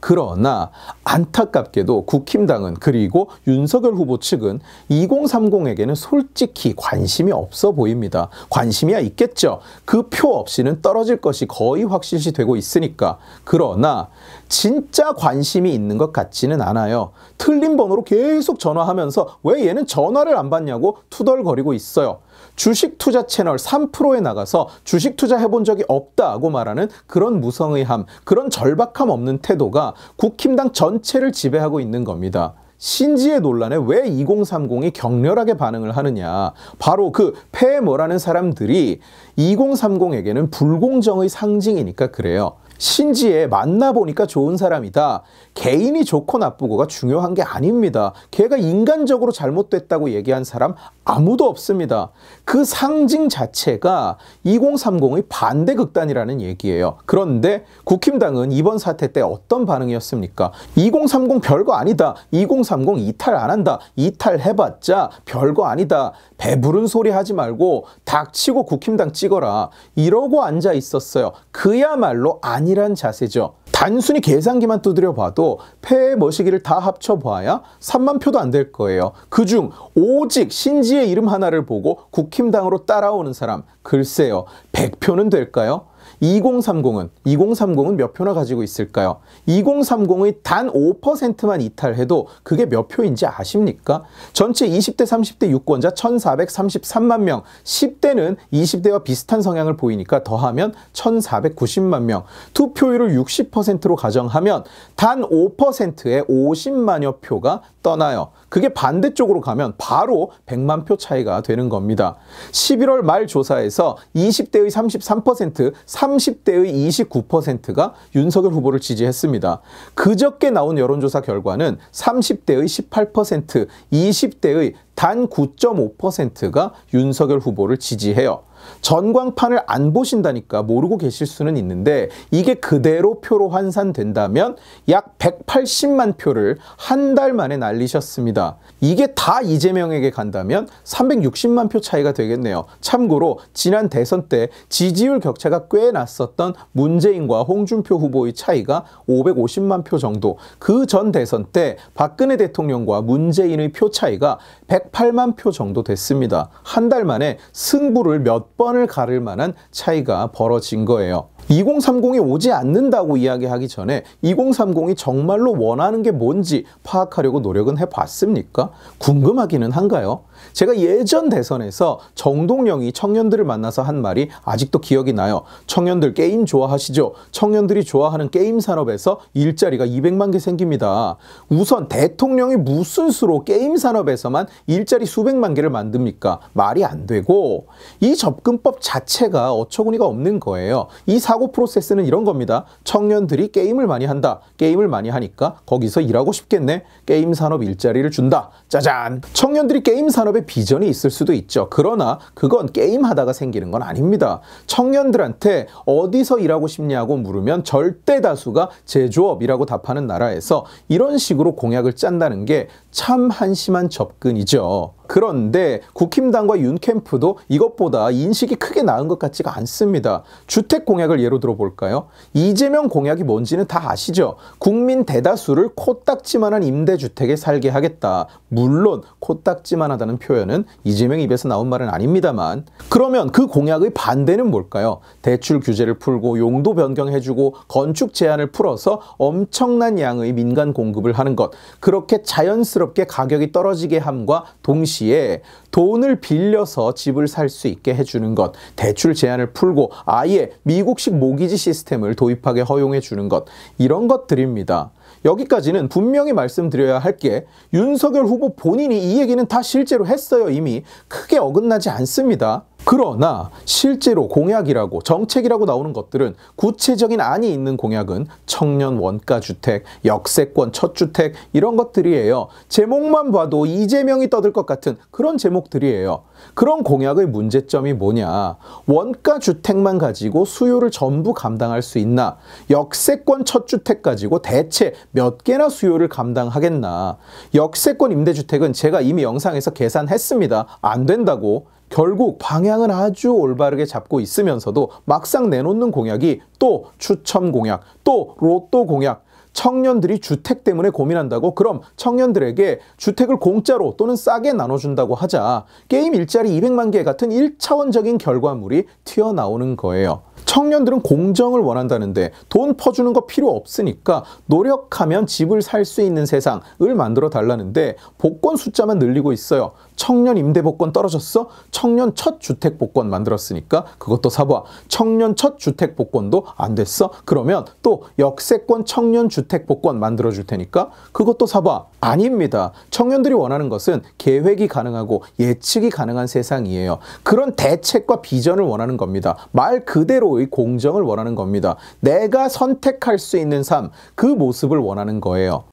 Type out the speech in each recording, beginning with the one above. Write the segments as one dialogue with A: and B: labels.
A: 그러나 안타깝게도 국힘당은 그리고 윤석열 후보 측은 2030에게는 솔직히 관심이 없어 보입니다. 관심이야 있겠죠. 그 표 없이는 떨어질 것이 거의 확실시 되고 있으니까. 그러나 진짜 관심이 있는 것 같지는 않아요. 틀린 번호로 계속 전화하면서 왜 얘는 전화를 안 받냐고 투덜거리고 있어요. 주식 투자 채널 3에 나가서 주식 투자 해본 적이 없다고 말하는 그런 무성의함, 그런 절박함 없는 태도가 국힘당 전체를 지배하고 있는 겁니다. 신지의 논란에 왜 2030이 격렬하게 반응을 하느냐. 바로 그 폐에 뭐라는 사람들이 2030에게는 불공정의 상징이니까 그래요. 신지에 만나보니까 좋은 사람이다. 개인이 좋고 나쁘고가 중요한 게 아닙니다. 걔가 인간적으로 잘못됐다고 얘기한 사람 아무도 없습니다. 그 상징 자체가 2030의 반대 극단이라는 얘기예요. 그런데 국힘당은 이번 사태 때 어떤 반응이었습니까? 2030 별거 아니다. 2030 이탈 안 한다. 이탈해봤자 별거 아니다. 배부른 소리 하지 말고 닥치고 국힘당 찍어라. 이러고 앉아 있었어요. 그야말로 아니란 자세죠. 단순히 계산기만 두드려 봐도 폐의 머시기를 다 합쳐 봐야 3만 표도 안 될 거예요. 그 중 오직 신지의 이름 하나를 보고 국힘당으로 따라오는 사람 글쎄요. 100표는 될까요? 2030은 2030은 몇 표나 가지고 있을까요? 2030의 단 5%만 이탈해도 그게 몇 표인지 아십니까? 전체 20대 30대 유권자 1433만 명, 10대는 20대와 비슷한 성향을 보이니까 더하면 1490만 명. 투표율을 60%로 가정하면 단 5%에 50만여 표가 떠나요. 그게 반대쪽으로 가면 바로 100만 표 차이가 되는 겁니다. 11월 말 조사에서 20대의 33%, 30대의 29%가 윤석열 후보를 지지했습니다. 그저께 나온 여론조사 결과는 30대의 18%, 20대의 단 9.5%가 윤석열 후보를 지지해요. 전광판을 안 보신다니까 모르고 계실 수는 있는데 이게 그대로 표로 환산된다면 약 180만 표를 한 달 만에 날리셨습니다. 이게 다 이재명에게 간다면 360만 표 차이가 되겠네요. 참고로 지난 대선 때 지지율 격차가 꽤 났었던 문재인과 홍준표 후보의 차이가 550만 표 정도 그 전 대선 때 박근혜 대통령과 문재인의 표 차이가 108만 표 정도 됐습니다. 한 달 만에 승부를 몇 번을 가를 만한 차이가 벌어진 거예요. 2030이 오지 않는다고 이야기하기 전에 2030이 정말로 원하는 게 뭔지 파악하려고 노력은 해봤습니까? 궁금하기는 한가요? 제가 예전 대선에서 정동영이 청년들을 만나서 한 말이 아직도 기억이 나요. 청년들 게임 좋아하시죠? 청년들이 좋아하는 게임 산업에서 일자리가 200만 개 생깁니다. 우선 대통령이 무슨 수로 게임 산업에서만 일자리 수백만 개를 만듭니까? 말이 안 되고 이 접근법 자체가 어처구니가 없는 거예요. 이 사고 사고 프로세스는 이런 겁니다. 청년들이 게임을 많이 한다. 게임을 많이 하니까 거기서 일하고 싶겠네. 게임 산업 일자리를 준다. 짜잔! 청년들이 게임 산업에 비전이 있을 수도 있죠. 그러나 그건 게임 하다가 생기는 건 아닙니다. 청년들한테 어디서 일하고 싶냐고 물으면 절대 다수가 제조업이라고 답하는 나라에서 이런 식으로 공약을 짠다는 게 참 한심한 접근이죠. 그런데 국힘당과 윤캠프도 이것보다 인식이 크게 나은 것 같지가 않습니다. 주택 공약을 예로 들어볼까요? 이재명 공약이 뭔지는 다 아시죠? 국민 대다수를 코딱지만한 임대주택에 살게 하겠다. 물론 코딱지만하다는 표현은 이재명 입에서 나온 말은 아닙니다만 그러면 그 공약의 반대는 뭘까요? 대출 규제를 풀고 용도 변경해주고 건축 제한을 풀어서 엄청난 양의 민간 공급을 하는 것 그렇게 자연스럽게 가격이 떨어지게 함과 동시에 동시에 돈을 빌려서 집을 살 수 있게 해주는 것, 대출 제한을 풀고 아예 미국식 모기지 시스템을 도입하게 허용해 주는 것, 이런 것들입니다. 여기까지는 분명히 말씀드려야 할 게 윤석열 후보 본인이 이 얘기는 다 실제로 했어요 이미 크게 어긋나지 않습니다. 그러나 실제로 공약이라고 정책이라고 나오는 것들은 구체적인 안이 있는 공약은 청년 원가 주택, 역세권 첫 주택 이런 것들이에요. 제목만 봐도 이재명이 떠들 것 같은 그런 제목들이에요. 그런 공약의 문제점이 뭐냐? 원가 주택만 가지고 수요를 전부 감당할 수 있나? 역세권 첫 주택 가지고 대체 몇 개나 수요를 감당하겠나? 역세권 임대주택은 제가 이미 영상에서 계산했습니다. 안 된다고. 결국 방향은 아주 올바르게 잡고 있으면서도 막상 내놓는 공약이 또 추첨 공약, 또 로또 공약, 청년들이 주택 때문에 고민한다고 그럼 청년들에게 주택을 공짜로 또는 싸게 나눠준다고 하자 게임 일자리 200만 개 같은 1차원적인 결과물이 튀어나오는 거예요. 청년들은 공정을 원한다는데 돈 퍼주는 거 필요 없으니까 노력하면 집을 살 수 있는 세상을 만들어 달라는데 복권 숫자만 늘리고 있어요. 청년 임대 복권 떨어졌어? 청년 첫 주택 복권 만들었으니까 그것도 사봐. 청년 첫 주택 복권도 안 됐어? 그러면 또 역세권 청년 주택 복권 만들어 줄 테니까 그것도 사봐. 아닙니다. 청년들이 원하는 것은 계획이 가능하고 예측이 가능한 세상이에요. 그런 대책과 비전을 원하는 겁니다. 말 그대로 스스로의 공정을 원하는 겁니다. 내가 선택할 수 있는 삶, 그 모습을 원하는 거예요.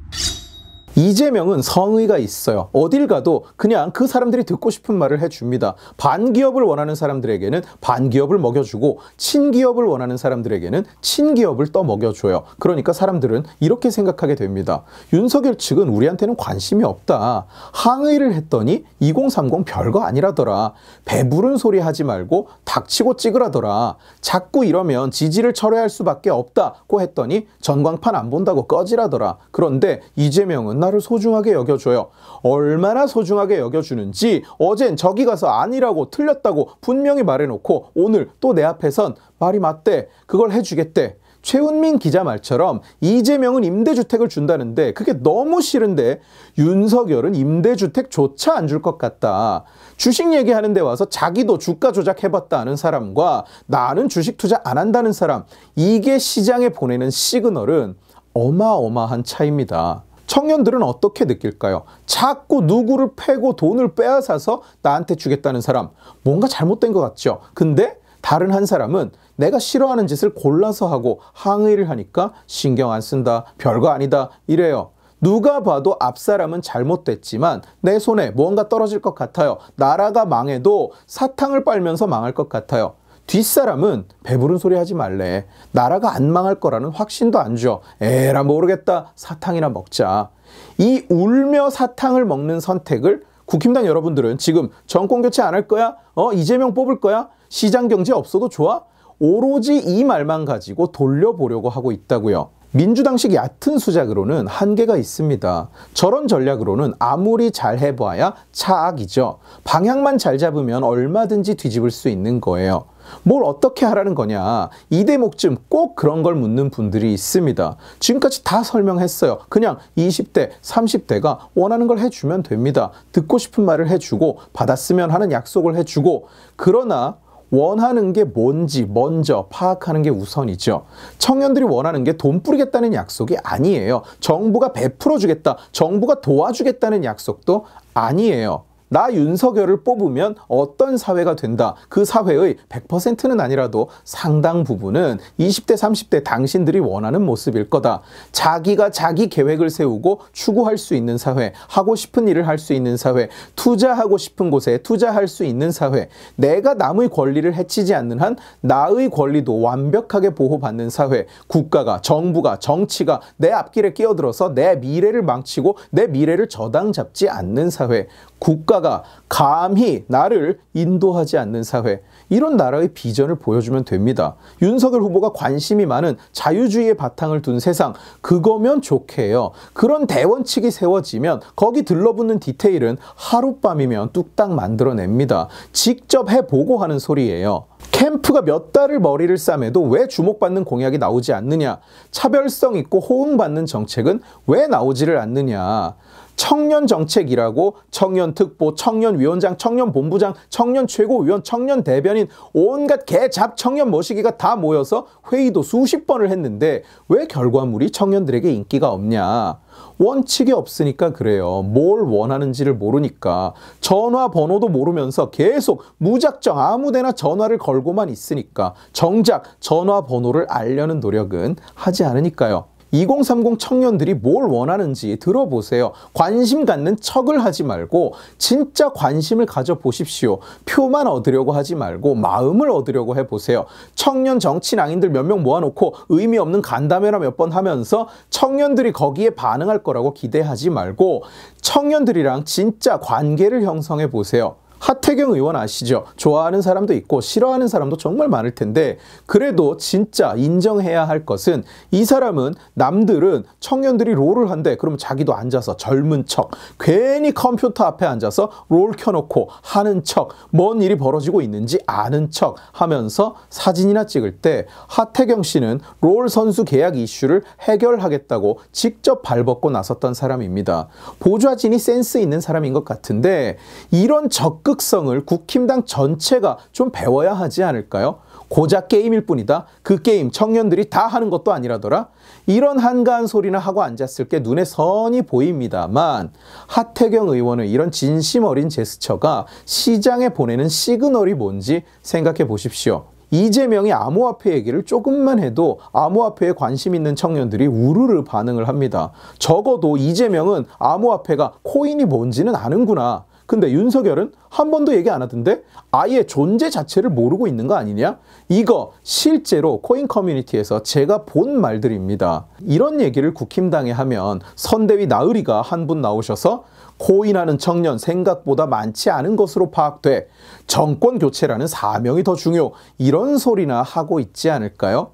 A: 이재명은 성의가 있어요. 어딜 가도 그냥 그 사람들이 듣고 싶은 말을 해줍니다. 반기업을 원하는 사람들에게는 반기업을 먹여주고 친기업을 원하는 사람들에게는 친기업을 떠먹여줘요. 그러니까 사람들은 이렇게 생각하게 됩니다. 윤석열 측은 우리한테는 관심이 없다. 항의를 했더니 2030 별거 아니라더라. 배부른 소리 하지 말고 닥치고 찌그라더라 자꾸 이러면 지지를 철회할 수밖에 없다고 했더니 전광판 안 본다고 꺼지라더라. 그런데 이재명은 나를 소중하게 여겨줘요. 얼마나 소중하게 여겨주는지 어젠 저기 가서 아니라고 틀렸다고 분명히 말해놓고 오늘 또 내 앞에선 말이 맞대. 그걸 해주겠대. 최훈민 기자 말처럼 이재명은 임대주택을 준다는데 그게 너무 싫은데 윤석열은 임대주택조차 안 줄 것 같다. 주식 얘기하는데 와서 자기도 주가 조작해봤다 하는 사람과 나는 주식 투자 안 한다는 사람 이게 시장에 보내는 시그널은 어마어마한 차이입니다. 청년들은 어떻게 느낄까요? 자꾸 누구를 패고 돈을 빼앗아서 나한테 주겠다는 사람. 뭔가 잘못된 것 같죠? 근데 다른 한 사람은 내가 싫어하는 짓을 골라서 하고 항의를 하니까 신경 안 쓴다, 별거 아니다, 이래요. 누가 봐도 앞사람은 잘못됐지만 내 손에 뭔가 떨어질 것 같아요. 나라가 망해도 사탕을 빨면서 망할 것 같아요. 뒷사람은 배부른 소리 하지 말래. 나라가 안 망할 거라는 확신도 안 줘. 에라 모르겠다. 사탕이나 먹자. 이 울며 사탕을 먹는 선택을 국힘당 여러분들은 지금 정권 교체 안 할 거야? 어, 이재명 뽑을 거야? 시장 경제 없어도 좋아? 오로지 이 말만 가지고 돌려보려고 하고 있다고요. 민주당식 얕은 수작으로는 한계가 있습니다. 저런 전략으로는 아무리 잘 해봐야 차악이죠. 방향만 잘 잡으면 얼마든지 뒤집을 수 있는 거예요. 뭘 어떻게 하라는 거냐. 이 대목쯤 꼭 그런 걸 묻는 분들이 있습니다. 지금까지 다 설명했어요. 그냥 20대, 30대가 원하는 걸 해주면 됩니다. 듣고 싶은 말을 해주고, 받았으면 하는 약속을 해주고, 그러나 원하는 게 뭔지 먼저 파악하는 게 우선이죠. 청년들이 원하는 게 돈 뿌리겠다는 약속이 아니에요. 정부가 베풀어 주겠다, 정부가 도와주겠다는 약속도 아니에요. 나 윤석열을 뽑으면 어떤 사회가 된다. 그 사회의 100%는 아니라도 상당 부분은 20대, 30대 당신들이 원하는 모습일 거다. 자기가 자기 계획을 세우고 추구할 수 있는 사회, 하고 싶은 일을 할 수 있는 사회, 투자하고 싶은 곳에 투자할 수 있는 사회, 내가 남의 권리를 해치지 않는 한 나의 권리도 완벽하게 보호받는 사회, 국가가, 정부가, 정치가 내 앞길에 끼어들어서 내 미래를 망치고 내 미래를 저당 잡지 않는 사회, 국가가 지도가 감히 나를 인도하지 않는 사회 이런 나라의 비전을 보여주면 됩니다. 윤석열 후보가 관심이 많은 자유주의의 바탕을 둔 세상 그거면 좋게요. 그런 대원칙이 세워지면 거기 들러붙는 디테일은 하룻밤이면 뚝딱 만들어냅니다. 직접 해보고 하는 소리예요. 캠프가 몇 달을 머리를 싸매도 왜 주목받는 공약이 나오지 않느냐? 차별성 있고 호응받는 정책은 왜 나오지를 않느냐? 청년 정책이라고 청년 특보, 청년 위원장, 청년 본부장, 청년 최고위원, 청년 대변인 온갖 개잡 청년 모시기가 다 모여서 회의도 수십 번을 했는데 왜 결과물이 청년들에게 인기가 없냐? 원칙이 없으니까 그래요. 뭘 원하는지를 모르니까. 전화 번호도 모르면서 계속 무작정 아무 데나 전화를 걸고만 있으니까 정작 전화 번호를 알려는 노력은 하지 않으니까요. 2030 청년들이 뭘 원하는지 들어보세요. 관심 갖는 척을 하지 말고 진짜 관심을 가져보십시오. 표만 얻으려고 하지 말고 마음을 얻으려고 해보세요. 청년 정치낭인들 몇 명 모아놓고 의미 없는 간담회나 몇 번 하면서 청년들이 거기에 반응할 거라고 기대하지 말고 청년들이랑 진짜 관계를 형성해 보세요. 하태경 의원 아시죠? 좋아하는 사람도 있고 싫어하는 사람도 정말 많을 텐데 그래도 진짜 인정해야 할 것은 이 사람은 남들은 청년들이 롤을 한대 그럼 자기도 앉아서 젊은 척 괜히 컴퓨터 앞에 앉아서 롤 켜놓고 하는 척 뭔 일이 벌어지고 있는지 아는 척 하면서 사진이나 찍을 때 하태경 씨는 롤 선수 계약 이슈를 해결하겠다고 직접 발벗고 나섰던 사람입니다. 보좌진이 센스 있는 사람인 것 같은데 이런 적 적극성을 국힘당 전체가 좀 배워야 하지 않을까요? 고작 게임일 뿐이다. 그 게임 청년들이 다 하는 것도 아니라더라. 이런 한가한 소리나 하고 앉았을 게 눈에 선이 보입니다만 하태경 의원의 이런 진심 어린 제스처가 시장에 보내는 시그널이 뭔지 생각해 보십시오. 이재명이 암호화폐 얘기를 조금만 해도 암호화폐에 관심 있는 청년들이 우르르 반응을 합니다. 적어도 이재명은 암호화폐가 코인이 뭔지는 아는구나. 근데 윤석열은 한 번도 얘기 안 하던데 아예 존재 자체를 모르고 있는 거 아니냐? 이거 실제로 코인 커뮤니티에서 제가 본 말들입니다. 이런 얘기를 국힘당에 하면 선대위 나으리가 한 분 나오셔서 코인하는 청년 생각보다 많지 않은 것으로 파악돼 정권 교체라는 사명이 더 중요 이런 소리나 하고 있지 않을까요?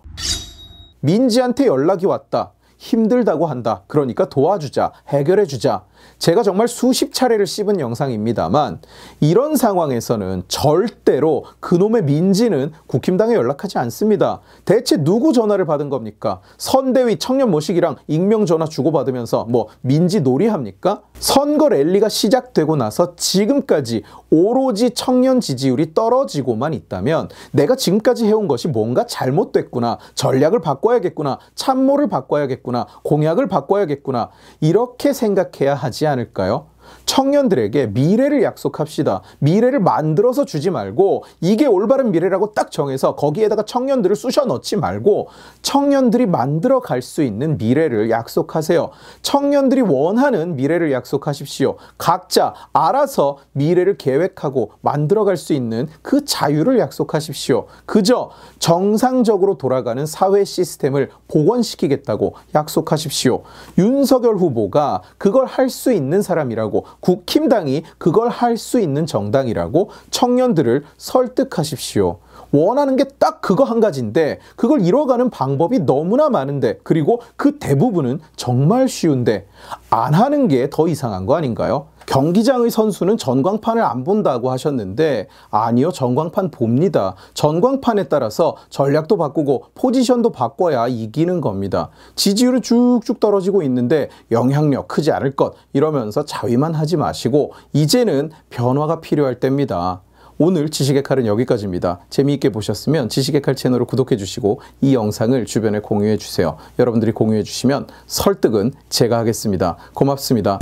A: 민지한테 연락이 왔다. 힘들다고 한다. 그러니까 도와주자. 해결해주자. 제가 정말 수십 차례를 씹은 영상입니다만 이런 상황에서는 절대로 그놈의 민지는 국힘당에 연락하지 않습니다. 대체 누구 전화를 받은 겁니까? 선대위 청년 모시기랑 익명 전화 주고받으면서 뭐 민지 놀이합니까? 선거 랠리가 시작되고 나서 지금까지 오로지 청년 지지율이 떨어지고만 있다면 내가 지금까지 해온 것이 뭔가 잘못됐구나. 전략을 바꿔야겠구나. 참모를 바꿔야겠구나. 공약을 바꿔야겠구나. 이렇게 생각해야 하지 나지 않을까요? 청년들에게 미래를 약속합시다. 미래를 만들어서 주지 말고 이게 올바른 미래라고 딱 정해서 거기에다가 청년들을 쑤셔 넣지 말고 청년들이 만들어 갈 수 있는 미래를 약속하세요. 청년들이 원하는 미래를 약속하십시오. 각자 알아서 미래를 계획하고 만들어 갈 수 있는 그 자유를 약속하십시오. 그저 정상적으로 돌아가는 사회 시스템을 복원시키겠다고 약속하십시오. 윤석열 후보가 그걸 할 수 있는 사람이라고 국힘당이 그걸 할 수 있는 정당이라고 청년들을 설득하십시오. 원하는 게 딱 그거 한 가지인데 그걸 이뤄가는 방법이 너무나 많은데 그리고 그 대부분은 정말 쉬운데 안 하는 게 더 이상한 거 아닌가요? 경기장의 선수는 전광판을 안 본다고 하셨는데 아니요 전광판 봅니다. 전광판에 따라서 전략도 바꾸고 포지션도 바꿔야 이기는 겁니다. 지지율은 쭉쭉 떨어지고 있는데 영향력 크지 않을 것 이러면서 자위만 하지 마시고 이제는 변화가 필요할 때입니다. 오늘 지식의 칼은 여기까지입니다. 재미있게 보셨으면 지식의 칼 채널을 구독해 주시고 이 영상을 주변에 공유해 주세요. 여러분들이 공유해 주시면 설득은 제가 하겠습니다. 고맙습니다.